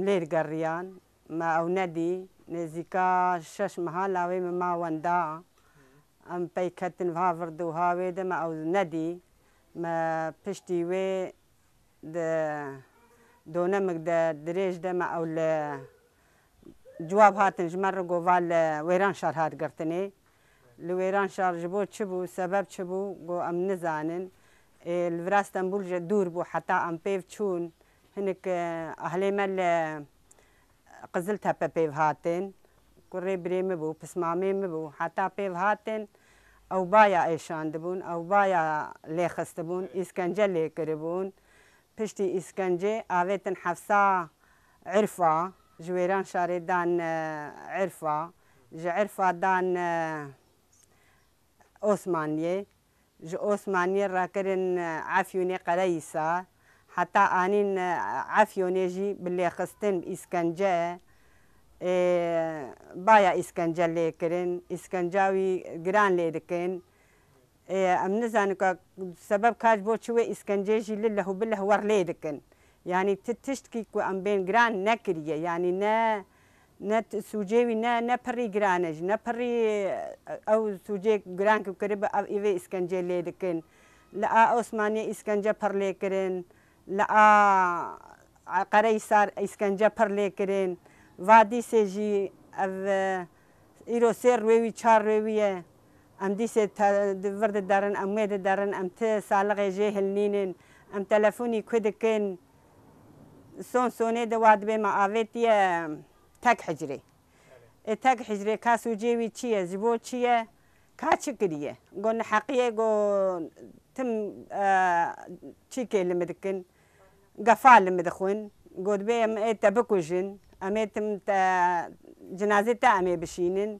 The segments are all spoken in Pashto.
ملير قريان ما ئەو نەدی نێزیکە شەش مەها لاوەی مما وەندا ئەم پەی کەتن هاورد و ما دەمە ئەو نەدی پشتی وێ دۆنەمک درێژ دەمە ئەو لە جواب هاتن ژمەڕ گۆڤال لە وێران شار هاتگرتنێ لە وێران شار ji بۆ چ بوو سەبەب چ بوو بۆ ئەم نزانن الفراستنبول جدور بو حتى أم بيف ئەم هنك آه، أهلي مال آه، قزلتها ببيب هاتين كوري بريم بو بسمامي بو حتى بيب هاتين أو بايا إيشان دبون أو بايا ليخس دبون إسكنجة ليكربون بشتي إسكنجة آويتن حفصة عرفة جويران شاري دان آه، عرفة جعرفة دان عثمانية جو عثمانية راكرن عفيوني قريسة حتى انين عفيون يجي باللي خستن اسكنجه إيه بايا اسكنجه ليكرن اسكنجاوي جران ليدكن إيه ام نزان سبب كاج بو شوي اسكنجه جي لله بالله ور ليدكن يعني تتشتكي كو ام بين جران نكريه يعني نا نه سوجێوی نه نەپڕی گرانەش نەپڕی ئەو سوجێک گران کرد بە ئەو ئیێ ئیسکەنجێ لێ دکن لە ئا ئۆسمانیە ئیسکەنجە پڕ لێکردن. لە عقەرەی سار ئەیسکەنجە پڕ لێکرێن وادی سێژی ئیرۆ سێ ڕێوی چار ڕێویە ئەم دیسێ وردە دەرن ئەم وێدە دەرن ئەم تێ ساڵغێژێ هەلنینن ئەم تەلەفۆنی کو دکن سۆن سۆنێ دەوات بێمە ئاوێتیە تەک حجرێ تەک حجرێ کاس و جێوی چییە ji بۆ چییە کاچ کریە گۆ نەحەقیە گۆ تم چیکێ لمە دکن گەفالم بدەخۆن گۆدبێ ئەم ئێتە بکوژن ئەمێتم جنازێت تا ئەمێ بشینن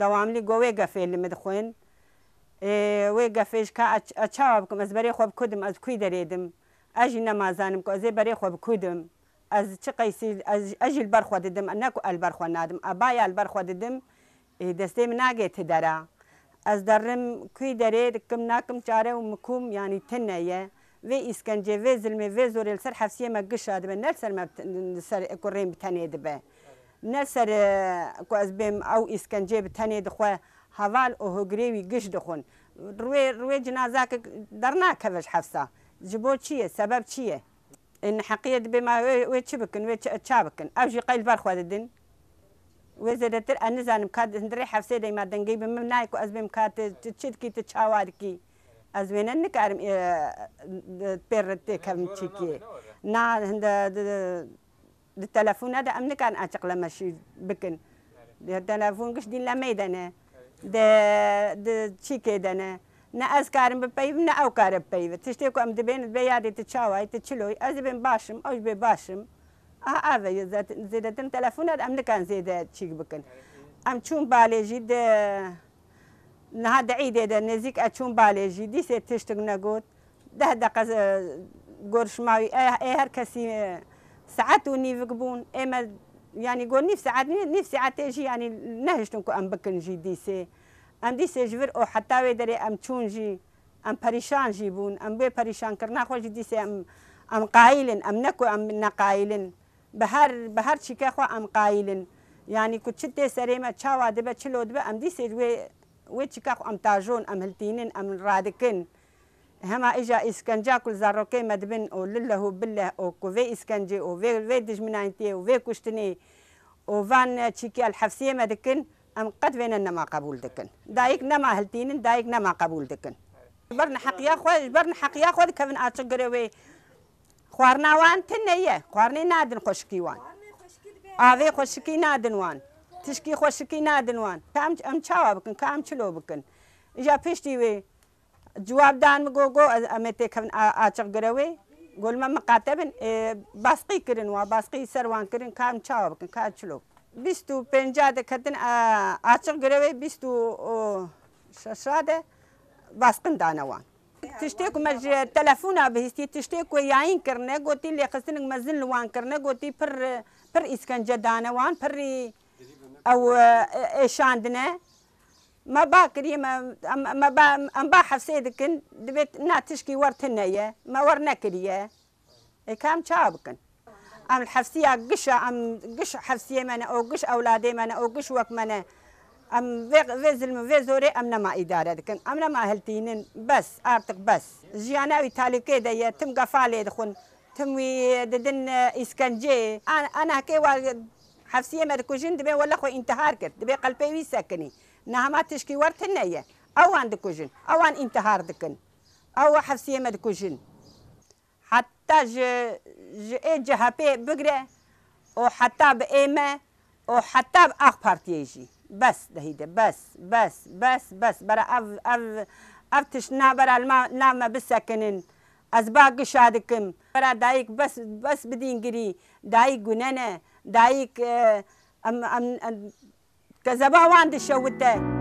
دەوامی گۆوێ گەفێلم دەخۆن وێ گەفێش کە ئەچاوە بکەم ئەس بەرێ خۆ بکودم ئەس کوی دەرێدم ئەژی نەمازانم کە ئەزێ بەرێ خۆ بکودم ئەس چ قەیسی ئەژیل بەرخوا ددم نەکو ئەل بەرخوا نادم ئەبای ئەل بەرخوا ددم دەستێ من ناگێت دەرا ئەس دەڕم کوی دەرێ دکم ناکەم چارە و مکوم ینی تنەیە ve iskence ve zulme ve zorel ser hafsiye me gışa dibe nel ser me ser kurreyim bitenê dibe nel ser e, ku ez bêm ew îskencê bi tenê dixwe heval û hogirê wî giş dixwin rûê rûê cinazakek dernakeve ji hefsa ji bo çi ye sebeb çi ye neheqiyê dibe ma wê çi bikin wê ça bikin ew jî qeyl berxwe didin wê zêdetir ez nizanim ka hindirê hefsê deyma dengê bi min nayê ku ez bêm ka tu çi dikî tu çawa dikî از وێنە نکارم پێڕت تێکەم چیکێ نا تەلەفۆنەدا ئەم نکان ئاچق لە مەشی بکن تەلەفۆن گشتین لە مەدەنێ چیکێ دەنە نە ئەس کارم بپەیب نە ئەو کارە بپەیوت تشتێک ئەم دەبێنت بە یادێتە چاوایتە چلۆی ئەس بێن باشم ئەوش بێ باشم ئاە زیدەتن تەلەفۆنەت ئەم نکان زێدە چیک بکن ئەم چوون بالێژی نهاد عيد دا نزيك أتشون باليجي دي سير تشتغ نقود ده دقا قرش ماوي اي إيه هر كسي إيه، ساعات ونيفك بون اما إيه يعني قول نيف ساعات نيف ساعات تجي يعني نهشتنكو ام بكن جي دي سي ام دي سي جبر او حتى ويدري ام تشون جي ام بريشان جي بون ام بي بريشان كرنا خو جي دي سي ام ام قايلن ام نكو ام نقايلن بهر بهر شيكا خو ام قايلن يعني كنت شتي سريمه تشاوا دبا تشلو دبا ام دي سي ويتشي كاخو أم تاجون أم هلتينين أم رادكين هما إجا إسكنجا كل زاروكي مدبن أو لله بالله أو كوفي إسكنجي أو في في دجمناينتي أو في كوشتني أو فان تشيكي الحفسية مدكن أم قد فينا نما قبول دكن دايك نما هلتينين دايك نما قبول دكن برنا حق يا خو برنا حق يا خو كفن أتشقري وي خوارنا وان تنية خوارني نادن خوشكي وان آذي خوشكي نادن وان تشکی خۆشکی نادنوان ئەم چاوا بکن کە ئەم چلۆ بکن ئیژا پێشتی وێ جوابدان گۆگۆ ئەمە تێکەن ئاچەقگرەوەی گلمە مقاتەبن باسقی کردن وە باسقی سەروان کردن کام چاوا بکن کا چلۆ بیست و پێنجا دەکەن ئاچەقگرەوەی بیست و شەشادە باسقندانەوان. تشتێک مە تەلەفۆنا بهستی تشتێک و یاین کردنە گوتی لێ خستنگ مەزن لوان کردنە گوتی پر پر ئیسکەنجە دانەوان پڕی او آه، ايش عندنا ما باكري ما ما با نباح سيدكن دبيت نا تشكي ورتنا ما ورنا كريا كام شابكن ام الحفسيه قش ام قش حفسيه منا او قش اولادي منا او قش وك منا ام فيز فيزوري امنا ما اداره دكن امنا ما هلتينن بس ارتق بس جياناوي تالي كيدا يا تم قفالي دخون تم ددن اسكنجي انا انا كي حفسیه مرکوژن دبی ولی خو انتحار کرد دبی قلبی وی سکنی نه همه تشکی ورتن نیه اوان دکوژن اوان انتحار دکن او حفسیه مرکوژن حتی ج ج ای جهپی بگره او حتی به ایمه او حتی به اخ پارتیجی بس دهیده بس بس بس بس برا اف اف اف تشنا برا الما نامه بسکنن azbagı şadikim. Para dayık bas bas bidin giri. Dayık günene. Dayık am am kazaba wandı şavutte.